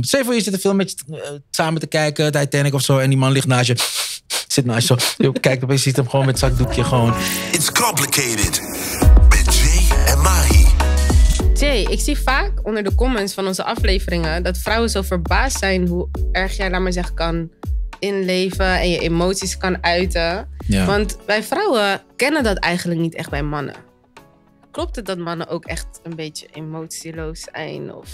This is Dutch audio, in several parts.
Zeg voor je zit een film met je, eh, samen te kijken, Titanic of zo, en die man ligt naast je. Zit naast je zo. Je kijkt ziet hem gewoon met zakdoekje gewoon. It's complicated. Met Jay en Mahi. Jay, ik zie vaak onder de comments van onze afleveringen dat vrouwen zo verbaasd zijn hoe erg jij, laat maar zeggen, kan inleven en je emoties kan uiten. Want wij vrouwen kennen dat eigenlijk niet echt bij mannen. Klopt het dat mannen ook echt een beetje emotieloos zijn? Of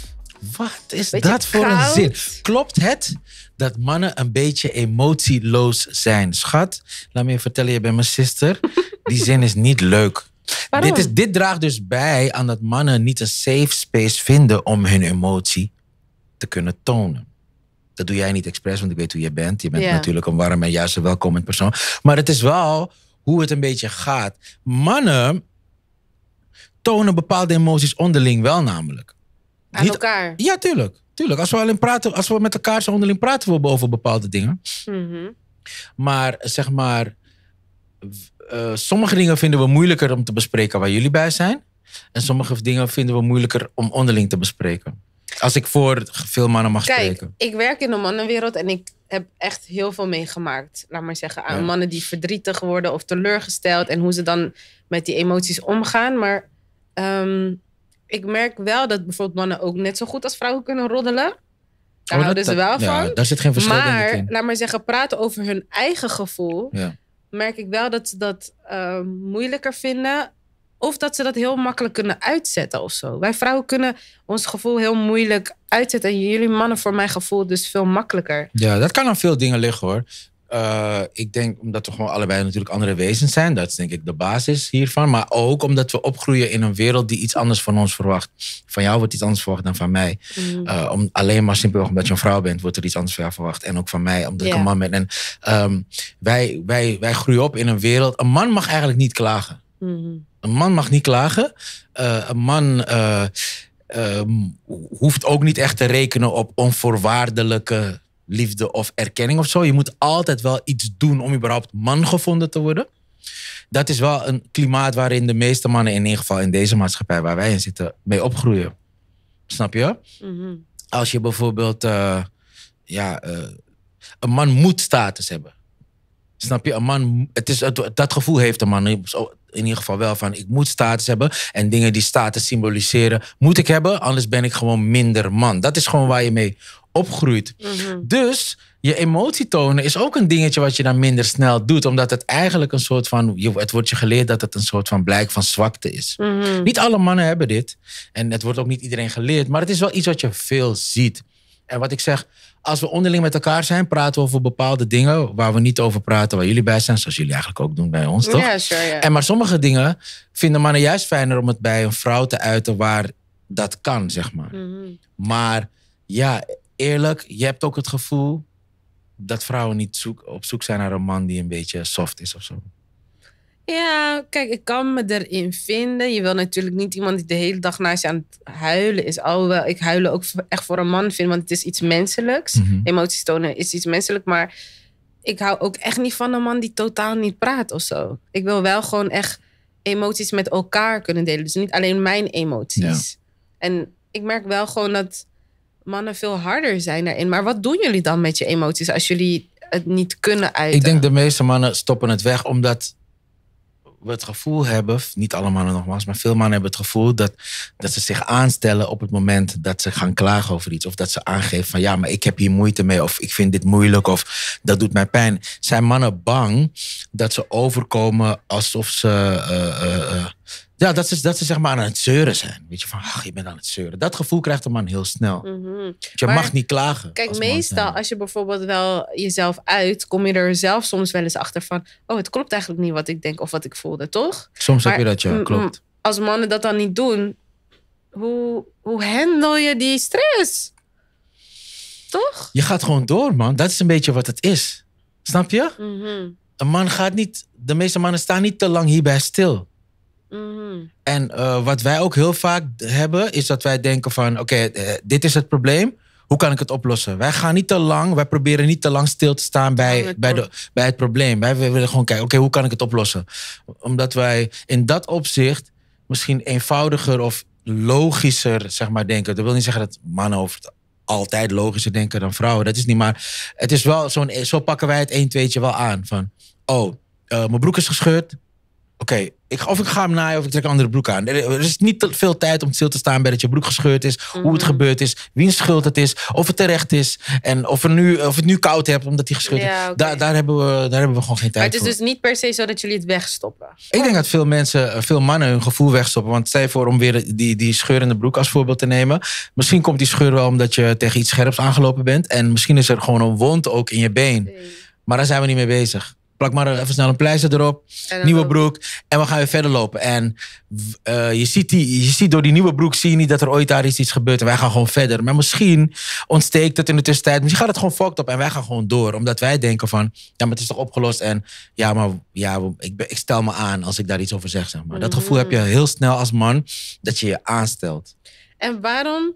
wat is dat voor een zin? Klopt het dat mannen een beetje emotieloos zijn? Schat, laat me je vertellen, je bent mijn sister. Die zin is niet leuk. Dit, is, dit draagt dus bij aan dat mannen niet een safe space vinden om hun emotie te kunnen tonen. Dat doe jij niet expres, want ik weet hoe je bent. Je bent natuurlijk een warm en juist welkomend persoon. Maar het is wel hoe het een beetje gaat. Mannen tonen bepaalde emoties onderling wel namelijk. Aan elkaar? Ja, tuurlijk. tuurlijk. Als, we alleen praten, als we met elkaar zo onderling praten we over bepaalde dingen. Mhm. Maar zeg maar, eh, sommige dingen vinden we moeilijker om te bespreken waar jullie bij zijn. En sommige dingen vinden we moeilijker om onderling te bespreken. Als ik voor veel mannen mag Kijk, spreken. Ik werk in de mannenwereld en ik heb echt heel veel meegemaakt. Laat maar zeggen, aan mannen die verdrietig worden of teleurgesteld. En hoe ze dan met die emoties omgaan. Maar ehm, ik merk wel dat bijvoorbeeld mannen ook net zo goed als vrouwen kunnen roddelen. Daar oh, houden ze wel van. daar zit geen verschil in. Maar laat maar zeggen, praten over hun eigen gevoel. Merk ik wel dat ze dat ehm, moeilijker vinden. Of dat ze dat heel makkelijk kunnen uitzetten of zo. Wij vrouwen kunnen ons gevoel heel moeilijk uitzetten. En jullie mannen voor mijn gevoel dus veel makkelijker. Ja, dat kan aan veel dingen liggen hoor. Eh, ik denk omdat we gewoon allebei natuurlijk andere wezens zijn. Dat is denk ik de basis hiervan. Maar ook omdat we opgroeien in een wereld die iets anders van ons verwacht. Van jou wordt iets anders verwacht dan van mij. Mm. Eh, om, alleen maar simpelweg omdat je een vrouw bent, wordt er iets anders van jou verwacht. En ook van mij, omdat ik een man ben. En ehm, wij, wij, wij groeien op in een wereld. Een man mag eigenlijk niet klagen. Mm-hmm. Een man mag niet klagen. Eh, een man. Ehm, hoeft ook niet echt te rekenen op onvoorwaardelijke liefde of erkenning of zo. Je moet altijd wel iets doen om überhaupt man gevonden te worden. Dat is wel een klimaat waarin de meeste mannen, in ieder geval in deze maatschappij waar wij in zitten, mee opgroeien. Snap je? Mhm. Als je bijvoorbeeld, eh, ja, eh, een man moet status hebben. Snap je? Een man, het is, dat gevoel heeft een man in ieder geval wel van... ik moet status hebben en dingen die status symboliseren... moet ik hebben, anders ben ik gewoon minder man. Dat is gewoon waar je mee opgroeit. Mhm. Dus je emotietonen tonen is ook een dingetje wat je dan minder snel doet. Omdat het eigenlijk een soort van. Het wordt je geleerd dat het een soort van blijk van zwakte is. Mhm. Niet alle mannen hebben dit. En het wordt ook niet iedereen geleerd. Maar het is wel iets wat je veel ziet. En wat ik zeg, als we onderling met elkaar zijn, praten we over bepaalde dingen waar we niet over praten, waar jullie bij zijn, zoals jullie eigenlijk ook doen bij ons, toch? Ja, sure, yeah. En maar sommige dingen vinden mannen juist fijner om het bij een vrouw te uiten waar dat kan, zeg maar. Mhm. Maar ja, eerlijk, je hebt ook het gevoel dat vrouwen niet op zoek zijn naar een man die een beetje soft is of zo. Ja, kijk, ik kan me erin vinden. Je wil natuurlijk niet iemand die de hele dag naast je aan het huilen is. Alhoewel ik huilen ook echt voor een man vind, want het is iets menselijks. Mhm. Emoties tonen is iets menselijks. maar ik hou ook echt niet van een man die totaal niet praat of zo. Ik wil wel gewoon echt emoties met elkaar kunnen delen. Dus niet alleen mijn emoties. En ik merk wel gewoon dat mannen veel harder zijn daarin. Maar wat doen jullie dan met je emoties als jullie het niet kunnen uiten? Ik denk de meeste mannen stoppen het weg omdat we het gevoel hebben, niet alle mannen nogmaals, maar veel mannen hebben het gevoel dat, dat ze zich aanstellen op het moment dat ze gaan klagen over iets. Of dat ze aangeven van ja, maar ik heb hier moeite mee of ik vind dit moeilijk of dat doet mij pijn. Zijn mannen bang dat ze overkomen alsof ze... Eh, eh, eh, ja, dat ze, dat ze zeg maar aan het zeuren zijn. Weet je, van ach, je bent aan het zeuren. Dat gevoel krijgt een man heel snel. Mhm. Je mag niet klagen. Kijk, meestal als je bijvoorbeeld wel jezelf uit, kom je er zelf soms wel eens achter van... oh, het klopt eigenlijk niet wat ik denk of wat ik voelde, toch? Soms heb je dat, ja, mm, mm, klopt. Als mannen dat dan niet doen, hoe, hoe handel je die stress? Toch? Je gaat gewoon door, man. Dat is een beetje wat het is. Snap je? Mhm. Een man gaat niet... De meeste mannen staan niet te lang hierbij stil. Mhm. En eh, wat wij ook heel vaak hebben, is dat wij denken van oké, eh, dit is het probleem. Hoe kan ik het oplossen? Wij gaan niet te lang, wij proberen niet te lang stil te staan bij, bij, de, bij het probleem. Wij willen gewoon kijken, oké, hoe kan ik het oplossen? Omdat wij in dat opzicht misschien eenvoudiger of logischer, zeg maar, denken. Dat wil niet zeggen dat mannen over altijd logischer denken dan vrouwen. Dat is niet maar. Het is wel zo'n. Zo pakken wij het 1 tweetje wel aan. Van. Oh, eh, mijn broek is gescheurd oké, of ik ga hem naaien of ik trek een andere broek aan. Er is niet veel tijd om stil te staan bij dat je broek gescheurd is, hoe het mhm. gebeurd is, wiens schuld het is, of het terecht is en of, er nu, of het nu koud hebt omdat hij gescheurd is. daar, hebben we, daar hebben we gewoon geen tijd voor. Maar het is dus niet per se zo dat jullie het wegstoppen. Ik denk dat veel mensen, veel mannen hun gevoel wegstoppen. Want zij voor om weer die, die scheurende broek als voorbeeld te nemen. Misschien komt die scheur wel omdat je tegen iets scherps aangelopen bent en misschien is er gewoon een wond ook in je been. Maar daar zijn we niet mee bezig plak maar even snel een pleister erop. Nieuwe broek. En we gaan weer verder lopen. En eh, je, ziet die, je ziet door die nieuwe broek, zie je niet dat er ooit daar iets gebeurt. En wij gaan gewoon verder. Maar misschien ontsteekt het in de tussentijd. Misschien gaat het gewoon fucked op en wij gaan gewoon door. Omdat wij denken van, ja, maar het is toch opgelost. En ja, maar ja, ik, ik stel me aan als ik daar iets over zeg. maar. Dat gevoel mm. heb je heel snel als man, dat je je aanstelt. En waarom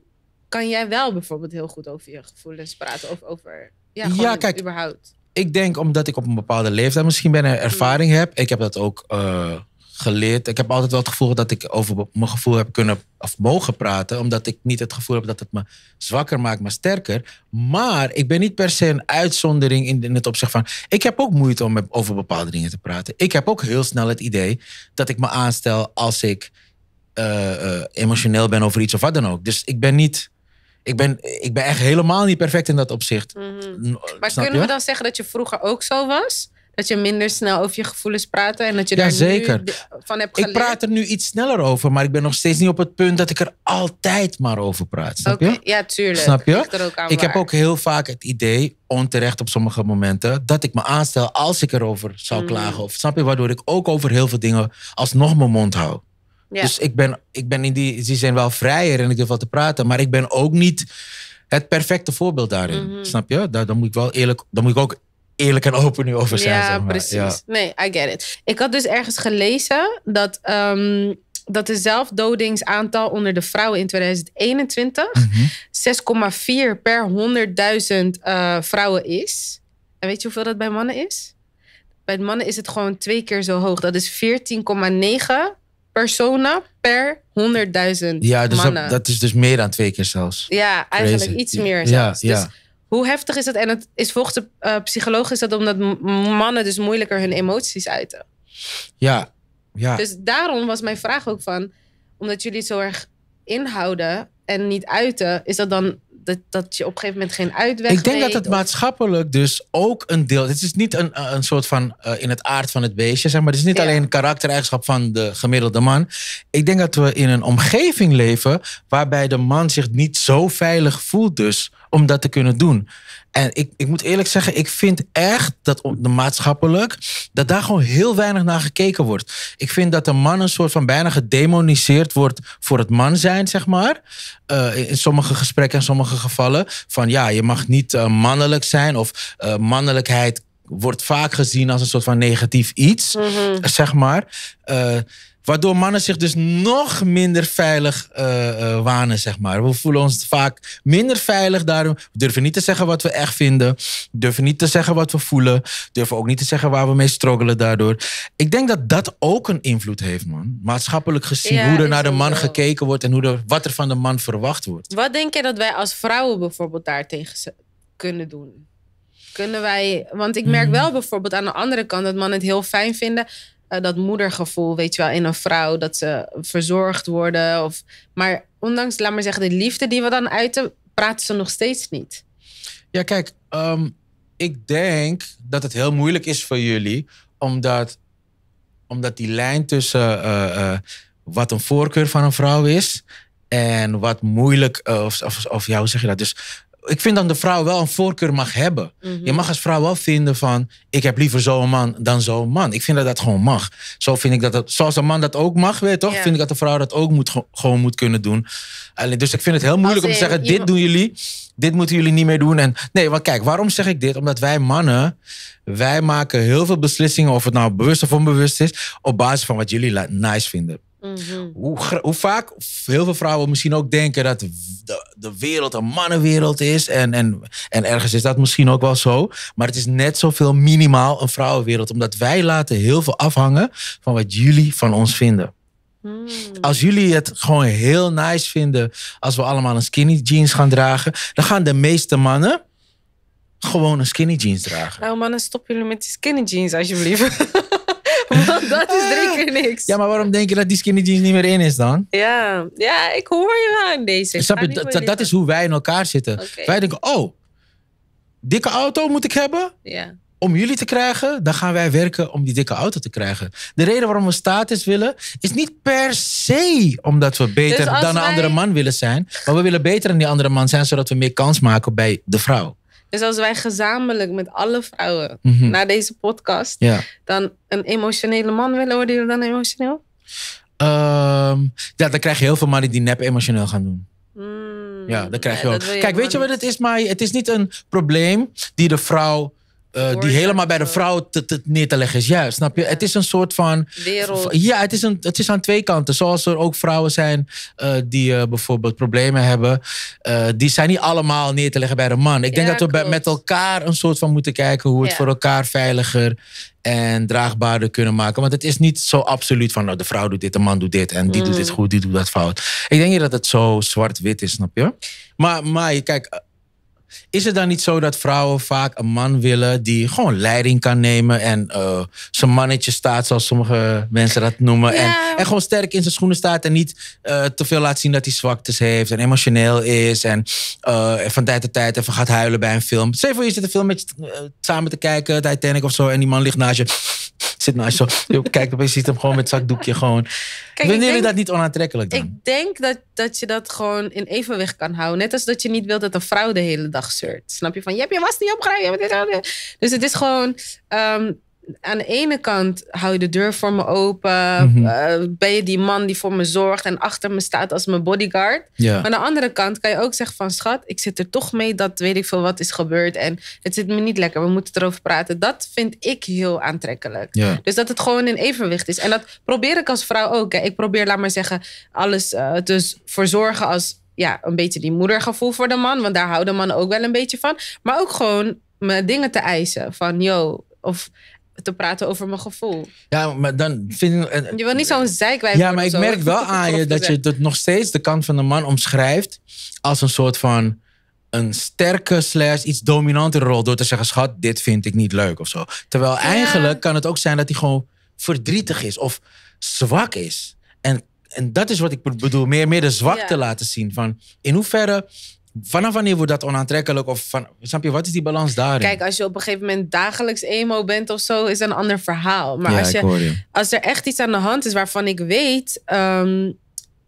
kan jij wel bijvoorbeeld heel goed over je gevoelens praten? Of over ja, ja kijk, überhaupt ik denk omdat ik op een bepaalde leeftijd misschien ben en mm. ervaring heb. Ik heb dat ook eh, geleerd. Ik heb altijd wel het gevoel dat ik over mijn gevoel heb kunnen of mogen praten. Omdat ik niet het gevoel heb dat het me zwakker maakt, maar sterker. Maar ik ben niet per se een uitzondering in, het opzicht van. Ik heb ook moeite om over bepaalde dingen te praten. Ik heb ook heel snel het idee dat ik me aanstel als ik eh, eh, emotioneel ben over iets of wat dan ook. Dus ik ben niet ik ben, ik ben echt helemaal niet perfect in dat opzicht. Mhm. Maar kunnen we dan zeggen dat je vroeger ook zo was? Dat je minder snel over je gevoelens praatte en dat je ja, daar zeker. Nu van hebt geleerd? Ik praat er nu iets sneller over, maar ik ben nog steeds niet op het punt dat ik er altijd maar over praat. Snap je? Ja, tuurlijk. Snap je? ik heb ook heel vaak het idee, onterecht op sommige momenten, dat ik me aanstel als ik erover zou mhm. klagen. Of snap je? Waardoor ik ook over heel veel dingen alsnog mijn mond hou. Dus ik ben, ik ben in die, die zin wel vrijer en ik durf wel te praten. Maar ik ben ook niet het perfecte voorbeeld daarin. Mhm. Snap je? Daar, dan moet ik wel eerlijk, dan moet ik ook eerlijk en open nu over zijn. Ja, precies. Nee, I get it. Ik had dus ergens gelezen dat. Ehm, dat de zelfdodingsaantal onder de vrouwen in 2021 6,4 mhm. per 100.000 eh, vrouwen is. En weet je hoeveel dat bij mannen is? Bij mannen is het gewoon twee keer zo hoog. Dat is 14,9 persona per 100.000 Ja, dus Dat, is dus meer dan twee keer zelfs. Ja, eigenlijk iets meer zelfs. dus hoe heftig is dat? En het is volgens de uh, psycholoog is dat omdat mannen dus moeilijker hun emoties uiten. Ja, ja. Dus daarom was mijn vraag ook van, omdat jullie zo erg inhouden en niet uiten, is dat dan dat, dat je op een gegeven moment geen uitweg Ik denk dat het maatschappelijk dus ook een deel... Het is niet een, een soort van eh, in het aard van het beestje, zeg maar. Het is niet alleen een karaktereigenschap van de gemiddelde man. Ik denk dat we in een omgeving leven waarbij de man zich niet zo veilig voelt dus om dat te kunnen doen. En ik, ik moet eerlijk zeggen, ik vind echt dat de maatschappelijk, dat daar gewoon heel weinig naar gekeken wordt. Ik vind dat de man een soort van bijna gedemoniseerd wordt voor het man zijn, zeg maar. Eh, in sommige gesprekken en sommige gevallen. Van ja, je mag niet eh, mannelijk zijn of eh, mannelijkheid wordt vaak gezien als een soort van negatief iets, mhm. zeg maar. Eh, Waardoor mannen zich dus nog minder veilig uh, wanen, zeg maar. We voelen ons vaak minder veilig daarom. We durven niet te zeggen wat we echt vinden. We durven niet te zeggen wat we voelen. We durven ook niet te zeggen waar we mee struggelen daardoor. Ik denk dat dat ook een invloed heeft, man. Maatschappelijk gezien, hoe er naar de man gekeken wordt... en hoe wat er van de man verwacht wordt. Wat denk je dat wij als vrouwen bijvoorbeeld daartegen kunnen doen? Kunnen wij... Want ik merk hmm. wel bijvoorbeeld aan de andere kant... dat mannen het heel fijn vinden eh, dat moedergevoel, weet je wel, in een vrouw. Dat ze verzorgd worden. Of, maar ondanks, laat maar zeggen, de liefde die we dan uiten, praten ze nog steeds niet. Ja, kijk, ehm, ik denk dat het heel moeilijk is voor jullie. Omdat, omdat die lijn tussen eh, eh, wat een voorkeur van een vrouw is... En wat moeilijk, of, of, of ja, hoe zeg je dat? Dus ik vind dat de vrouw wel een voorkeur mag hebben. Mhm. Je mag als vrouw wel vinden van, ik heb liever zo'n man dan zo'n man. Ik vind dat dat gewoon mag. Zo vind ik dat, dat zoals een man dat ook mag, weet toch? Ik Vind ik dat de vrouw dat ook moet, gewoon moet kunnen doen. dus ik vind het heel moeilijk om te zeggen, dit doen jullie, dit moeten jullie niet meer doen. En nee, want kijk, waarom zeg ik dit? Omdat wij mannen, wij maken heel veel beslissingen, of het nou bewust of onbewust is, op basis van wat jullie nice vinden. Mhm. hoe, vaak heel veel vrouwen misschien ook denken dat de, de, wereld een mannenwereld is. En, en, en ergens is dat misschien ook wel zo. Maar het is net zoveel minimaal een vrouwenwereld. Omdat wij laten heel veel afhangen van wat jullie van ons vinden. Hmm. Als jullie het gewoon heel nice vinden als we allemaal een skinny jeans gaan dragen, dan gaan de meeste mannen gewoon een skinny jeans dragen. Nou mannen, stop jullie met die skinny jeans alsjeblieft. Want dat is drie niks. Ja, maar waarom denk je dat die skinny jeans niet meer in is dan? Ja, ja ik hoor je wel in deze. dat, is hoe wij in elkaar zitten. Wij denken, oh, dikke auto moet ik hebben. Ja om jullie te krijgen, dan gaan wij werken om die dikke auto te krijgen. De reden waarom we status willen, is niet per se omdat we beter dus dan een andere man willen zijn. Maar we willen beter dan die andere man zijn, zodat we meer kans maken bij de vrouw. Dus als wij gezamenlijk met alle vrouwen mhm. naar deze podcast dan een emotionele man willen, worden jullie dan emotioneel? Um, ja, dan krijg je heel veel mannen die nep emotioneel gaan doen. Hmm, ja, dan krijg je ook. Kijk, weet je wat het is, maar het is niet een probleem die de vrouw eh, die helemaal bij de vrouw te, neer te leggen is. Ja, snap je? Het is een soort van. Wereld. Ja, het is, een, het is aan twee kanten. Zoals er ook vrouwen zijn eh, die eh, bijvoorbeeld problemen hebben. die zijn niet allemaal neer te leggen bij de man. Ik denk dat we met elkaar een soort van moeten kijken hoe we het voor elkaar veiliger en draagbaarder kunnen maken. Want het is niet zo absoluut van nou, de vrouw doet dit, de man doet dit en die doet dit mm. goed, die doet dat fout. Ik denk niet dat het zo zwart-wit is, snap je? Maar, maar kijk, is het dan niet zo dat vrouwen vaak een man willen die gewoon leiding kan nemen en uh, zijn mannetje staat, zoals sommige mensen dat noemen? En, en gewoon sterk in zijn schoenen staat en niet eh, te veel laat zien dat hij zwaktes heeft en emotioneel is en eh, van tijd tot tijd even gaat huilen bij een film. Zeker voor je zit een film met je, samen te kijken, Titanic of zo, en die man ligt naast je zit nou, je. Je kijkt je ziet hem gewoon met zakdoekje gewoon. Kijk, Vinden jullie dat niet onaantrekkelijk Ik denk dat, dat je dat gewoon in evenwicht kan houden. Net als dat je niet wilt dat een vrouw de hele dag zeurt. Snap je? Van, je hebt je was niet opgeruimd. Dus het is gewoon... Ehm, aan de ene kant hou je de deur voor me open. Mhm. Eh, ben je die man die voor me zorgt en achter me staat als mijn bodyguard. Maar aan de andere kant kan je ook zeggen van schat, ik zit er toch mee dat weet ik veel wat is gebeurd. En het zit me niet lekker, we moeten erover praten. Dat vind ik heel aantrekkelijk. Dus dat het gewoon in evenwicht is. En dat probeer ik als vrouw ook. Ik probeer, laat maar zeggen, alles te eh, dus verzorgen als... Ja, een beetje die moedergevoel voor de man. Want daar houden mannen ook wel een beetje van. Maar ook gewoon mijn dingen te eisen. Van, yo, of te praten over mijn gevoel. Ja, maar dan vind ik... je wil niet zo'n zeikwijf Ja, maar ik merk wel aan je dat je dat nog steeds de kant van de man omschrijft... als een soort van een sterke slash iets dominante rol... door te zeggen, schat, dit vind ik niet leuk of zo. Terwijl eigenlijk kan het ook zijn dat hij gewoon verdrietig is of zwak is. En, en dat is wat ik bedoel, meer, meer de zwak te laten zien. Van in hoeverre vanaf wanneer wordt dat onaantrekkelijk? Of van, snap je, wat is die balans daarin? Kijk, als je op een gegeven moment dagelijks emo bent of zo, is dat een ander verhaal. Maar als, je, als er echt iets aan de hand is waarvan ik weet. Ehm,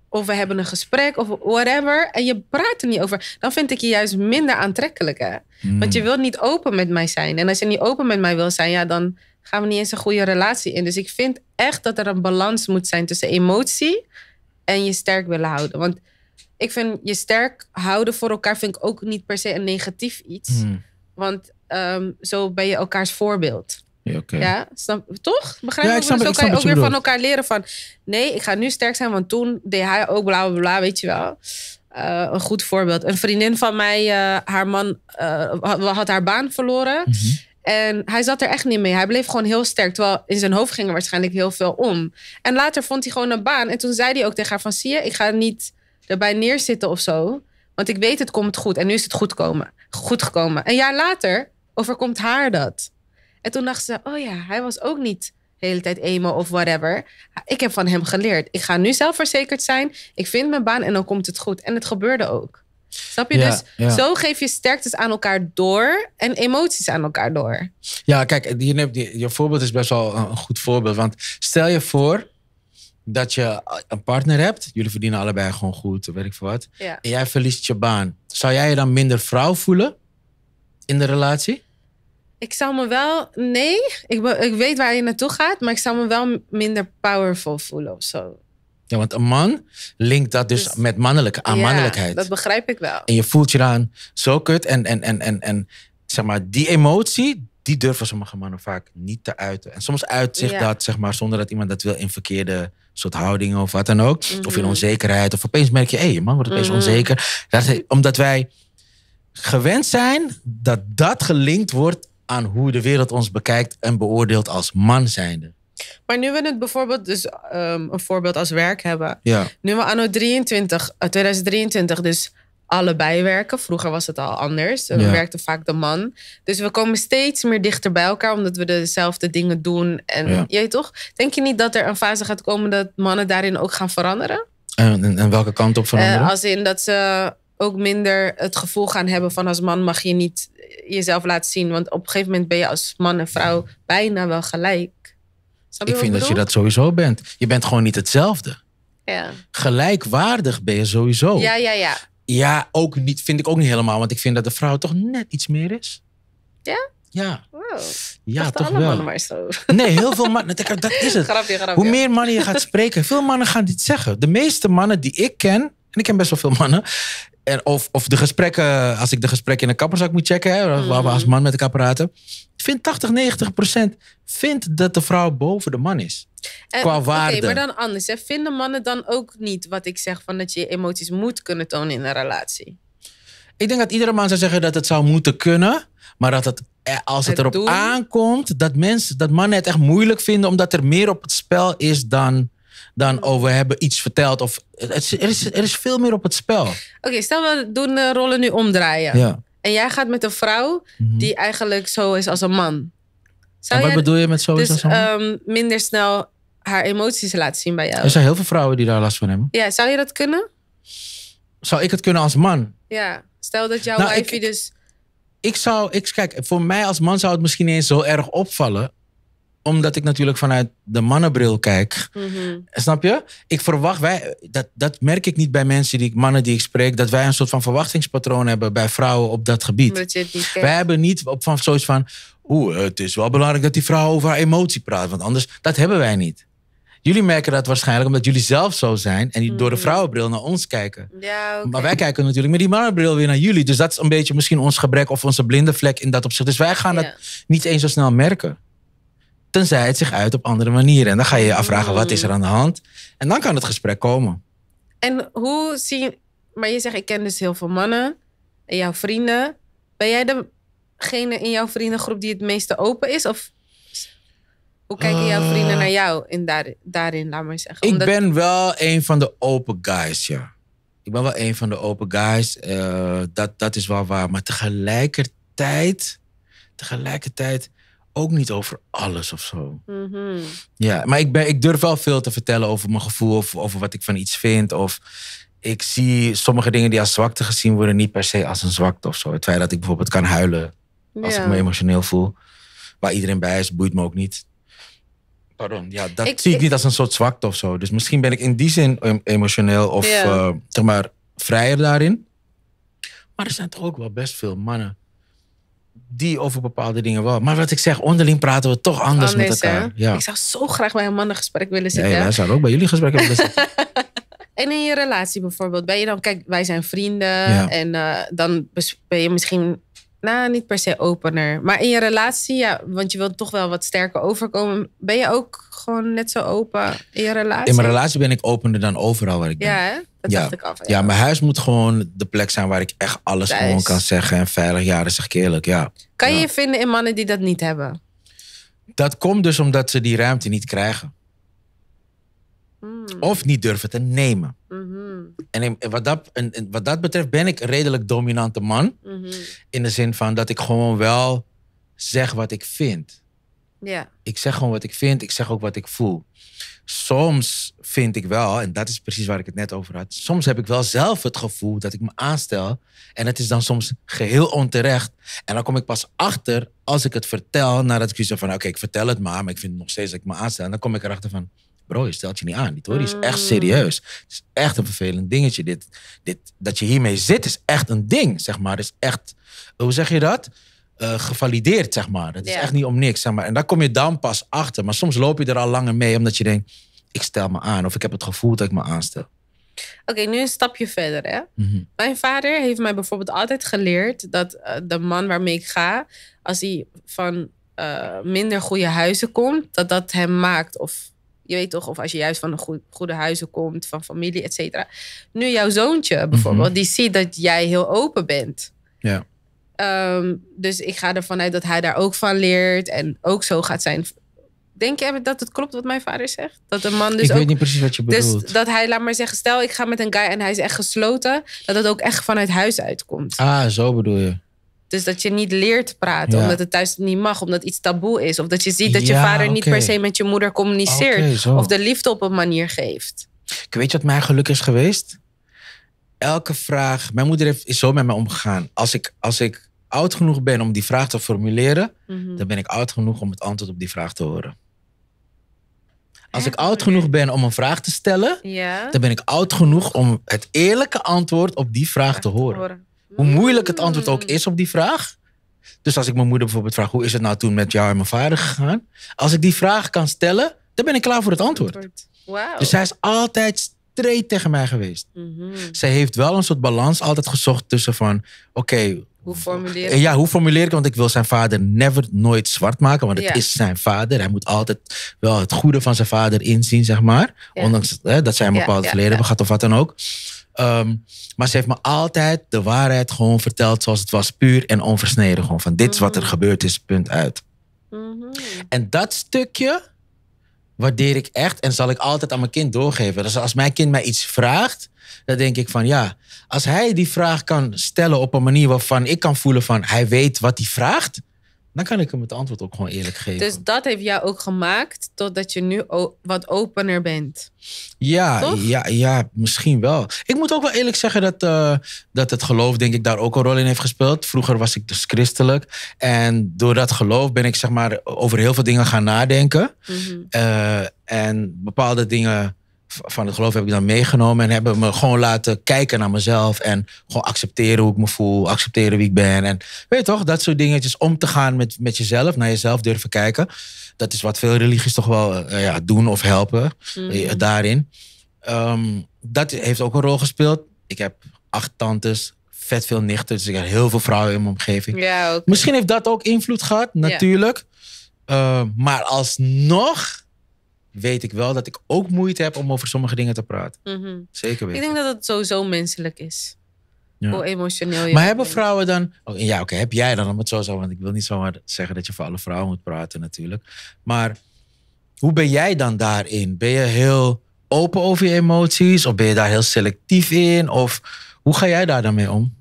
of we hebben een gesprek of whatever. En je praat er niet over. Dan vind ik je juist minder aantrekkelijk. Hè? Mm. Want je wilt niet open met mij zijn. En als je niet open met mij wil zijn, ja, dan gaan we niet eens een goede relatie in. Dus ik vind echt dat er een balans moet zijn tussen emotie en je sterk willen houden. Want ik vind je sterk houden voor elkaar vind ik ook niet per se een negatief iets. Hmm. Want ehm, zo ben je elkaars voorbeeld. Ja, ja toch? Begrijp ja, ik snap, dus kan je ook weer van elkaar leren van... nee, ik ga nu sterk zijn, want toen deed hij ook bla, bla, bla weet je wel. Eh, een goed voorbeeld. Een vriendin van mij, eh, haar man eh, had, haar baan verloren. Mhm. En hij zat er echt niet mee. Hij bleef gewoon heel sterk. Terwijl in zijn hoofd ging er waarschijnlijk heel veel om. En later vond hij gewoon een baan. En toen zei hij ook tegen haar van... zie je, ik ga niet erbij neerzitten of zo. Want ik weet, het komt goed. En nu is het goed, komen, goed gekomen. Een jaar later overkomt haar dat. En toen dacht ze, oh ja, hij was ook niet de hele tijd emo of whatever. Ik heb van hem geleerd. Ik ga nu zelfverzekerd zijn. Ik vind mijn baan en dan komt het goed. En het gebeurde ook. Snap je? dus zo geef je sterktes aan elkaar door en emoties aan elkaar door. Ja, kijk, je, je voorbeeld is best wel een goed voorbeeld. Want stel je voor, dat je een partner hebt. Jullie verdienen allebei gewoon goed, weet ik veel wat. En jij verliest je baan. Zou jij je dan minder vrouw voelen in de relatie? Ik zou me wel... Nee, ik, weet waar je naartoe gaat. Maar ik zou me wel minder powerful voelen of zo. Ja, want een man linkt dat dus, dus- met mannelijke, aan mannelijkheid. dat begrijp ik wel. En je voelt je dan zo kut. En, en, en, en, en zeg maar, die emotie, die durven sommige mannen vaak niet te uiten. En soms uit zich dat, zeg maar, zonder dat iemand dat wil in verkeerde soort houdingen of wat dan ook. Mhm. Of in onzekerheid. Of opeens merk je, hé, hey, man wordt opeens mhm. onzeker. Dat, omdat wij gewend zijn dat dat gelinkt wordt aan hoe de wereld ons bekijkt en beoordeelt als man zijnde. Maar nu we het bijvoorbeeld, dus ehm, een voorbeeld als werk hebben. Ja. Nu we anno 23, 2023, eh, dus allebei werken. Vroeger was het al anders. We ja. werkte vaak de man. Dus we komen steeds meer dichter bij elkaar omdat we dezelfde dingen doen. En jij je toch? Denk je niet dat er een fase gaat komen dat mannen daarin ook gaan veranderen? En, en, welke kant op veranderen? Eh, als in dat ze ook minder het gevoel gaan hebben van als man mag je niet jezelf laten zien. Want op een gegeven moment ben je als man en vrouw bijna wel gelijk. ik vind dat je dat sowieso bent. Je bent gewoon niet hetzelfde. Ja. Gelijkwaardig ben je sowieso. Ja, ja, ja. Ja, ook niet, vind ik ook niet helemaal. Want ik vind dat de vrouw toch net iets meer is. Ja? Ja. Wow. Ja, dat toch alle wel. mannen maar zo. Nee, heel veel mannen. Dat is het. Hoe meer mannen je gaat spreken, veel mannen gaan dit zeggen. De meeste mannen die ik ken, en ik ken best wel veel mannen, en of, of de gesprekken, als ik de gesprekken in de kapperzak moet checken, hè, mm. waar we mhm. als man met elkaar praten, vind 80, 90 procent vindt dat de vrouw boven de man is. Eh, qua waarde. Oké, maar dan anders. Hè. Vinden mannen dan ook niet wat ik zeg van dat je emoties moet kunnen tonen in een relatie? Ik denk dat iedere man zou zeggen dat het zou moeten kunnen, maar dat het eh, als het, erop aankomt, dat, mensen, dat mannen het echt moeilijk vinden omdat er meer op het spel is dan dan over hebben iets verteld. Of, het, er, is, er is veel meer op het spel. Oké, stel we doen de eh, rollen nu omdraaien. Ja. En jij gaat met een vrouw mhm. die eigenlijk zo is als een man. en wat bedoel je met zo is dus, als een man? Ehm, minder snel haar emoties laten zien bij jou. Er zijn heel veel vrouwen die daar last van hebben. Ja, zou je dat kunnen? Zou ik het kunnen als man? Ja, stel dat jouw nou, dus... Ik zou, ik, kijk, voor mij als man zou het misschien eens zo erg opvallen omdat ik natuurlijk vanuit de mannenbril kijk. Mhm. Snap je? Ik verwacht, wij, dat, dat merk ik niet bij mensen, die, mannen die ik spreek, dat wij een soort van verwachtingspatroon hebben bij vrouwen op dat gebied. wij hebben niet op, van zoiets van, oeh, het is wel belangrijk dat die vrouw over haar emotie praat, want anders, dat hebben wij niet. Jullie merken dat waarschijnlijk omdat jullie zelf zo zijn en die door de mhm. vrouwenbril naar ons kijken. Ja, Maar wij kijken natuurlijk met die mannenbril weer naar jullie. Dus dat is een beetje misschien ons gebrek of onze blinde vlek in dat opzicht. Dus wij gaan dat niet eens zo snel merken. Tenzij het zich uit op andere manieren. En dan ga je je afvragen, wat is er aan de mm. hand? En dan kan het gesprek komen. En hoe zie... Maar je zegt, ik ken dus heel veel mannen. En jouw vrienden. Ben jij degene in jouw vriendengroep die het meeste open is? Of hoe kijken jouw eh. vrienden naar jou in daar, daarin, laat maar zeggen? Ik ben wel een van de open guys, ja. Ik ben wel een van de open guys. Eh, dat, dat is wel waar. Maar tegelijkertijd... Tegelijkertijd ook niet over alles of zo. Mhm. Ja, maar ik, ben, ik durf wel veel te vertellen over mijn gevoel of over wat ik van iets vind. Of ik zie sommige dingen die als zwakte gezien worden niet per se als een zwakte of zo. Het feit dat ik bijvoorbeeld kan huilen als ik me emotioneel voel. Waar iedereen bij is, boeit me ook niet. Pardon, ja, dat zie ik, niet als een soort zwakte of zo. Dus misschien ben ik in die zin emotioneel of ja. Eh, zeg maar vrijer daarin. Maar er zijn toch ook wel best veel mannen die over bepaalde dingen wel. Maar wat ik zeg, onderling praten we toch anders, met elkaar. Ja. Ik zou zo graag bij een gesprek willen zitten. Ja, ja, zou ook bij jullie gesprekken willen zitten. en in je relatie bijvoorbeeld, ben je dan, kijk, wij zijn vrienden en eh, dan ben je misschien nou, niet per se opener. Maar in je relatie, ja, want je wilt toch wel wat sterker overkomen. Ben je ook gewoon net zo open in je relatie? In mijn relatie ben ik opener dan overal waar ik ben. Ja, dat ja. dacht ik af. Ja. mijn huis moet gewoon de plek zijn waar ik echt alles gewoon kan zeggen. En veilig, ja, dat zeg ik eerlijk, ja. Kan je je vinden in mannen die dat niet hebben? Dat komt dus omdat ze die ruimte niet krijgen. Hmm. Of niet durven te nemen. Mhm. en, wat dat, wat dat betreft ben ik een redelijk dominante man. Mhm. In de zin van dat ik gewoon wel zeg wat ik vind. Ik zeg gewoon wat ik vind, ik zeg ook wat ik voel. Soms vind ik wel, en dat is precies waar ik het net over had, soms heb ik wel zelf het gevoel dat ik me aanstel. En het is dan soms geheel onterecht. En dan kom ik pas achter als ik het vertel, nadat ik zeg van oké, ik vertel het maar, maar ik vind nog steeds dat ik me aanstel. En dan kom ik erachter van, bro, je stelt je niet aan. Niet, hoor. Die is echt mm. serieus. Het is echt een vervelend dingetje. Dit, dit, dat je hiermee zit is echt een ding, zeg maar. Het is echt, hoe zeg je dat? Eh, gevalideerd, zeg maar. Het is echt niet om niks, zeg maar. En daar kom je dan pas achter. Maar soms loop je er al langer mee, omdat je denkt... ik stel me aan, of ik heb het gevoel dat ik me aanstel. Oké, nu een stapje verder. Hè? Mhm. Mijn vader heeft mij bijvoorbeeld altijd geleerd dat eh, de man waarmee ik ga, als hij van eh, minder goede huizen komt, dat dat hem maakt of je weet toch, of als je juist van een goede huizen komt, van familie, et cetera. Nu jouw zoontje bijvoorbeeld, mhm. die ziet dat jij heel open bent. Ja. Ehm, dus ik ga ervan uit dat hij daar ook van leert en ook zo gaat zijn. Denk je dat het klopt wat mijn vader zegt? Dat een man dus. Ik weet niet precies wat je dus bedoelt. Dus dat hij, laat maar zeggen, stel ik ga met een guy en hij is echt gesloten, dat het ook echt vanuit huis uitkomt. Ah, zo bedoel je. Dus dat je niet leert praten, omdat het thuis niet mag, omdat iets taboe is. Of dat je ziet dat je vader niet per se met je moeder communiceert. of de liefde op een manier geeft. Ik weet je wat mijn geluk is geweest? Elke vraag. Mijn moeder heeft, is zo met mij omgegaan. Als ik, als ik oud genoeg ben om die vraag te formuleren, mhm. dan ben ik oud genoeg om het antwoord op die vraag te horen. Als ik oud genoeg ben om een vraag te stellen, dan ben ik oud genoeg om het eerlijke antwoord op die vraag te horen. Hoe moeilijk het antwoord ook is op die vraag. Dus als ik mijn moeder bijvoorbeeld vraag, hoe is het nou toen met jou en mijn vader gegaan? Als ik die vraag kan stellen, dan ben ik klaar voor het antwoord. Dus zij is altijd streed tegen mij geweest. Mm Zij heeft wel een soort balans altijd gezocht tussen van, oké, hoe formuleer ik eh, Ja, hoe formuleer ik? Want ik wil zijn vader never, nooit zwart maken. Want het is zijn vader. Hij moet altijd wel het goede van zijn vader inzien, zeg maar. Ondanks hè, dat zij een bepaald ja, verleden hebben gehad of wat dan ook. Ehm, maar ze heeft me altijd de waarheid gewoon verteld zoals het was. Puur en onversneden. Gewoon van dit is wat er mhm. gebeurd is, punt uit. Mhm. En dat stukje waardeer ik echt en zal ik altijd aan mijn kind doorgeven. Dus als mijn kind mij iets vraagt, dan denk ik van ja, als hij die vraag kan stellen op een manier waarvan ik kan voelen van hij weet wat hij vraagt, dan kan ik hem het antwoord ook gewoon eerlijk geven. Dus dat heeft jou ook gemaakt totdat je nu wat opener bent. Ja, ja, ja, misschien wel. Ik moet ook wel eerlijk zeggen dat, eh, dat het geloof, denk ik, daar ook een rol in heeft gespeeld. Vroeger was ik dus christelijk. En door dat geloof ben ik, zeg maar, over heel veel dingen gaan nadenken. Mhm. Eh, en bepaalde dingen van het geloof heb ik dan meegenomen en hebben me gewoon laten kijken naar mezelf en gewoon accepteren hoe ik me voel, accepteren wie ik ben. En weet je toch, dat soort dingetjes om te gaan met, met jezelf, naar jezelf durven kijken. Dat is wat veel religies toch wel eh, ja, doen of helpen mhm. eh, daarin. Ehm, dat heeft ook een rol gespeeld. Ik heb acht tantes, vet veel nichten, dus ik heb heel veel vrouwen in mijn omgeving. Misschien heeft dat ook invloed gehad, natuurlijk. Ehm, maar alsnog weet ik wel dat ik ook moeite heb om over sommige dingen te praten. Mhm. Zeker weten. Ik denk dat het sowieso menselijk is. Ja. Hoe emotioneel je Maar hebben vrouwen dan... Oh, ja, oké, heb jij dan, om het zo zo... Want ik wil niet zomaar zeggen dat je voor alle vrouwen moet praten natuurlijk. Maar hoe ben jij dan daarin? Ben je heel open over je emoties? Of ben je daar heel selectief in? Of hoe ga jij daar dan mee om?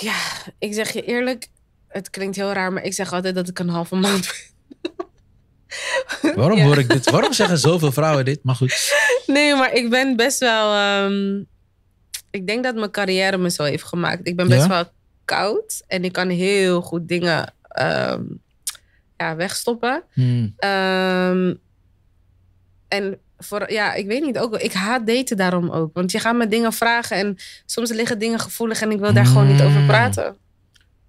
Ja, ik zeg je eerlijk, het klinkt heel raar, maar ik zeg altijd dat ik een halve maand Waarom hoor ik dit? Waarom zeggen zoveel vrouwen dit? Maar goed. Nee, maar ik ben best wel. Ehm, ik denk dat mijn carrière me zo heeft gemaakt. Ik ben best wel koud en ik kan heel goed dingen ehm, ja, wegstoppen. Hmm. Ehm, en voor, ja, ik weet niet ook. Ik haat daten daarom ook. Want je gaat me dingen vragen en soms liggen dingen gevoelig en ik wil daar gewoon niet over hmm. praten.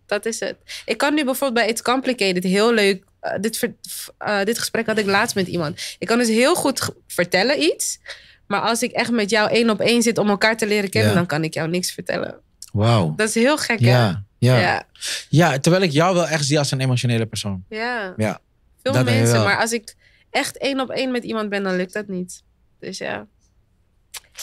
Dat is het. Ik kan nu bijvoorbeeld bij It's Complicated heel leuk eh, dit, eh, dit gesprek had ik laatst met iemand. Ik kan dus heel goed vertellen iets. Maar als ik echt met jou één op één zit om elkaar te leren kennen, dan kan ik jou niks vertellen. Wauw. Dat is heel gek, ja, ja, ja. terwijl ik jou wel echt zie als een emotionele persoon. Ja. ja. Veel mensen, maar als ik echt één op één met iemand ben, dan lukt dat niet. Dus ja.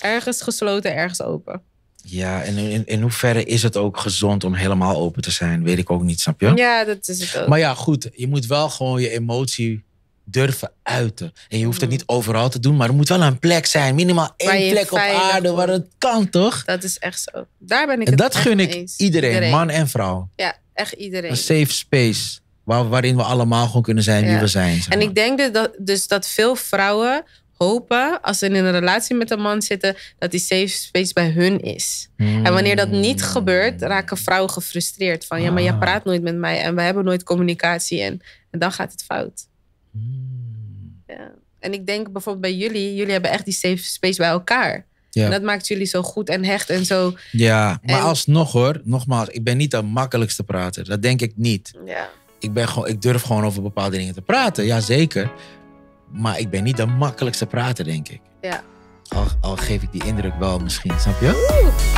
Ergens gesloten, ergens open. Ja, en in, in hoeverre is het ook gezond om helemaal open te zijn? Weet ik ook niet, snap je? Ja, dat is het ook. Maar ja, goed, je moet wel gewoon je emotie durven uiten. En je hoeft het mm. niet overal te doen, maar er moet wel een plek zijn. Minimaal één plek op aarde waar het kan, toch? Dat is echt zo. Daar ben ik en het dat gun ik Iedereen, man en vrouw. Ja, echt iedereen. Een safe space. waarin we allemaal gewoon kunnen zijn wie we zijn. En ik denk dat, dus dat veel vrouwen hopen, als ze in een relatie met een man zitten, dat die safe space bij hun is. En wanneer dat niet hmm. gebeurt, raken vrouwen gefrustreerd van, ja, maar jij ah. praat nooit met mij en we hebben nooit communicatie en, en dan gaat het fout. Hmm. Ja. En ik denk bijvoorbeeld bij jullie, jullie hebben echt die safe space bij elkaar. Ja. En dat maakt jullie zo goed en hecht en zo. Ja, maar alsnog hoor, nogmaals, ik ben niet de makkelijkste prater. Dat denk ik niet. Ja. Ik, ben gewoon, ik durf gewoon over bepaalde dingen te praten, ja zeker. Maar ik ben niet de makkelijkste prater, denk ik. Ja. Al, al geef ik die indruk wel misschien, snap je? Oeh.